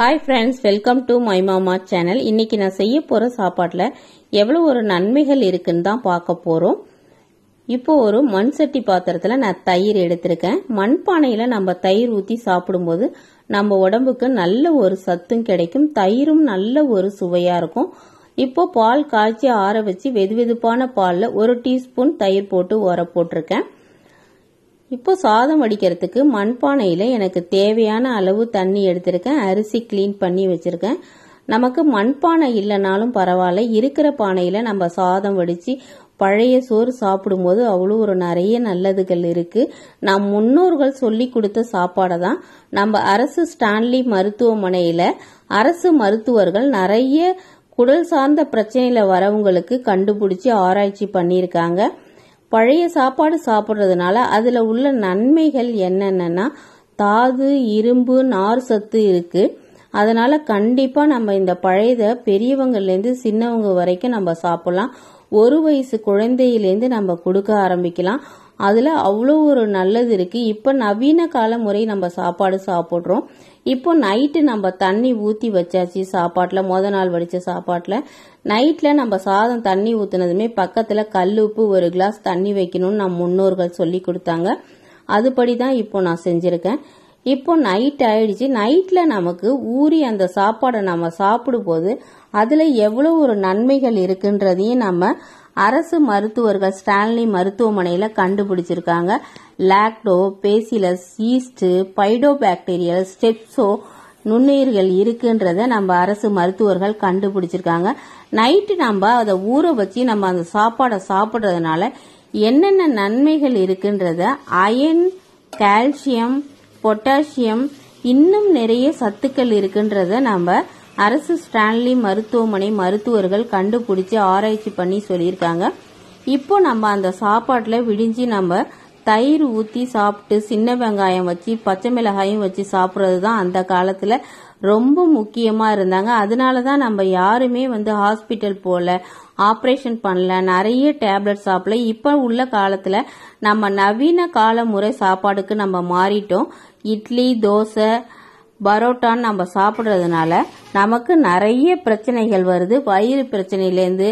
hi friends welcome to my மாமா channel இன்னைக்கு நான் செய்ய போகிற சாப்பாட்டில் எவ்வளோ ஒரு நன்மைகள் இருக்குன்னு தான் பார்க்க போகிறோம் இப்போ ஒரு மண் சட்டி பாத்திரத்தில் நான் தயிர் எடுத்திருக்கேன் மண்பானையில் நம்ம தயிர் ஊற்றி சாப்பிடும்போது நம்ம உடம்புக்கு நல்ல ஒரு சத்தும் கிடைக்கும் தயிரும் நல்ல ஒரு சுவையாக இருக்கும் இப்போ பால் காய்ச்சி ஆற வச்சு வெது வெதுப்பான பாலில் ஒரு டீஸ்பூன் தயிர் போட்டு உர போட்டிருக்கேன் இப்போ சாதம் வடிக்கிறதுக்கு மண்பானையில் எனக்கு தேவையான அளவு தண்ணி எடுத்திருக்கேன் அரிசி க்ளீன் பண்ணி வச்சுருக்கேன் நமக்கு மண்பானை இல்லைனாலும் பரவாயில்ல இருக்கிற பானையில் நம்ம சாதம் வடித்து பழைய சோறு சாப்பிடும்போது அவ்வளோ ஒரு நிறைய நல்லதுகள் இருக்குது நம் முன்னோர்கள் சொல்லி கொடுத்த சாப்பாடை தான் நம்ம அரசு ஸ்டான்லி மருத்துவமனையில் அரசு மருத்துவர்கள் நிறைய குடல் சார்ந்த பிரச்சனையில் வரவங்களுக்கு கண்டுபிடிச்சி ஆராய்ச்சி பண்ணியிருக்காங்க பழைய சாப்பாடு சாப்பிட்றதுனால அதில் உள்ள நன்மைகள் என்னென்னா தாது இரும்பு நார் சத்து இருக்கு அதனால கண்டிப்பாக நம்ம இந்த பழையதை பெரியவங்கலேருந்து சின்னவங்க வரைக்கும் நம்ம சாப்பிட்லாம் ஒரு வயசு குழந்தையிலேருந்து நம்ம கொடுக்க ஆரம்பிக்கலாம் அதில் அவ்வளோ ஒரு நல்லது இருக்குது இப்போ நவீன கால முறை நம்ம சாப்பாடு சாப்பிட்றோம் இப்போ நைட்டு நம்ம தண்ணி ஊற்றி வச்சாச்சு சாப்பாட்டில் மொதல் நாள் வடித்த சாப்பாட்டில் நைட்டில் நம்ம சாதம் தண்ணி ஊற்றுனதுமே பக்கத்தில் கல் உப்பு ஒரு கிளாஸ் தண்ணி வைக்கணும்னு நம் முன்னோர்கள் சொல்லி கொடுத்தாங்க அதுபடி தான் இப்போ நான் செஞ்சுருக்கேன் இப்போ நைட் ஆயிடுச்சு நைட்டில் நமக்கு ஊறி அந்த சாப்பாடை நம்ம சாப்பிடும்போது அதில் எவ்வளோ ஒரு நன்மைகள் இருக்குன்றதையும் நம்ம அரசு மருத்துவர்கள் ஸ்டான்லி மருத்துவமனையில் கண்டுபிடிச்சிருக்காங்க lactobacillus yeast bifidobacterial ஸ்டெப்ஸோ நுண்ணுயிர்கள் இருக்குன்றத நம்ம அரசு மருத்துவர்கள் கண்டுபிடிச்சிருக்காங்க நைட்டு நம்ம அதை ஊற வச்சு நம்ம அந்த சாப்பாடை சாப்பிட்றதுனால என்னென்ன நன்மைகள் இருக்குன்றத அயன் கால்சியம் பொட்டாசியம் இன்னும் நிறைய சத்துக்கள் இருக்குன்றத நம்ம அரசு ஸ்டான்லி மருத்துவமனை மருத்துவர்கள் கண்டுபிடிச்சி ஆராய்ச்சி பண்ணி சொல்லியிருக்காங்க இப்போ நம்ம அந்த சாப்பாட்டில் விடிஞ்சு நம்ம தயிர் ஊற்றி சாப்பிட்டு சின்ன வெங்காயம் வச்சு பச்சை மிளகாயும் வச்சு சாப்பிட்றது தான் அந்த காலத்தில் ரொம்ப முக்கியமாக இருந்தாங்க அதனால தான் நம்ம யாருமே வந்து ஹாஸ்பிட்டல் போகல ஆப்ரேஷன் பண்ணல நிறைய டேப்லெட் சாப்பிடல இப்போ உள்ள காலத்தில் நம்ம நவீன கால முறை சாப்பாடுக்கு நம்ம மாறிட்டோம் இட்லி தோசை பரோட்டான்னு நம்ம சாப்பிட்றதுனால நமக்கு நிறைய பிரச்சனைகள் வருது வயிறு பிரச்சனையிலேருந்து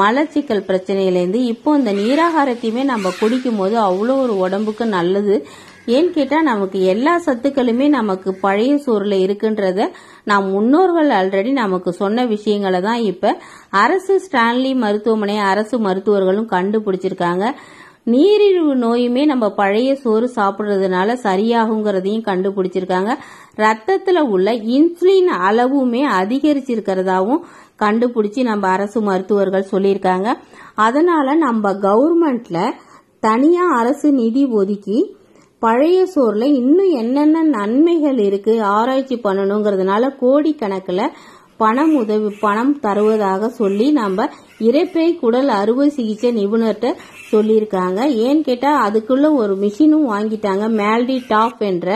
மலச்சிக்கல் பிரச்சனையிலேருந்து இப்போ இந்த நீராகாரத்தையுமே நம்ம குடிக்கும் போது அவ்வளோ ஒரு உடம்புக்கு நல்லது ஏன்னு கேட்டால் நமக்கு எல்லா சத்துக்களுமே நமக்கு பழைய சோறில் இருக்குன்றத நம் முன்னோர்கள் ஆல்ரெடி நமக்கு சொன்ன விஷயங்களை தான் இப்போ அரசு ஸ்டான்லி மருத்துவமனை அரசு மருத்துவர்களும் கண்டுபிடிச்சிருக்காங்க நீரிழிவு நோயுமே நம்ம பழைய சோறு சாப்பிட்றதுனால சரியாகுங்கிறதையும் கண்டுபிடிச்சிருக்காங்க ரத்தத்தில் உள்ள இன்சுலின் அளவுமே அதிகரிச்சிருக்கிறதாவும் கண்டுபிடிச்சி நம்ம அரசு மருத்துவர்கள் சொல்லியிருக்காங்க அதனால நம்ம கவர்மெண்ட்ல தனியாக அரசு நிதி ஒதுக்கி பழைய சோறில் இன்னும் என்னென்ன நன்மைகள் இருக்குது ஆராய்ச்சி பண்ணணுங்கிறதுனால கோடிக்கணக்கில் பணம் உதவி பணம் தருவதாக சொல்லி நம்ம இறைப்பை குடல் அறுவை சிகிச்சை நிபுணர்கிட்ட சொல்லியிருக்காங்க ஏன்னு கேட்டால் அதுக்குள்ள ஒரு மிஷினும் வாங்கிட்டாங்க மேல்டி டாப் என்ற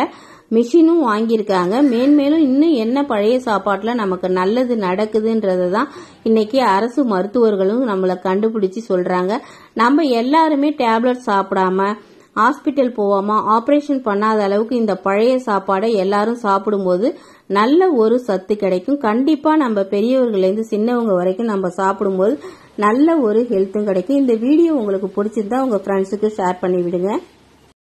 மிஷினும் வாங்கியிருக்காங்க மேன்மேலும் இன்னும் என்ன பழைய சாப்பாட்டில் நமக்கு நல்லது நடக்குதுன்றதை தான் இன்னைக்கு அரசு மருத்துவர்களும் நம்மளை கண்டுபிடிச்சி சொல்கிறாங்க நம்ம எல்லாருமே டேப்லெட் சாப்பிடாம ஹாஸ்பிட்டல் போவாமா ஆபரேஷன் பண்ணாத அளவுக்கு இந்த பழைய சாப்பாடை எல்லாரும் சாப்பிடும்போது நல்ல ஒரு சத்து கிடைக்கும் கண்டிப்பா நம்ம பெரியவர்கள்லேருந்து சின்னவங்க வரைக்கும் நம்ம சாப்பிடும்போது நல்ல ஒரு ஹெல்த்தும் கிடைக்கும் இந்த வீடியோ உங்களுக்கு பிடிச்சிருந்தா உங்க ஃப்ரெண்ட்ஸுக்கு ஷேர் பண்ணி விடுங்க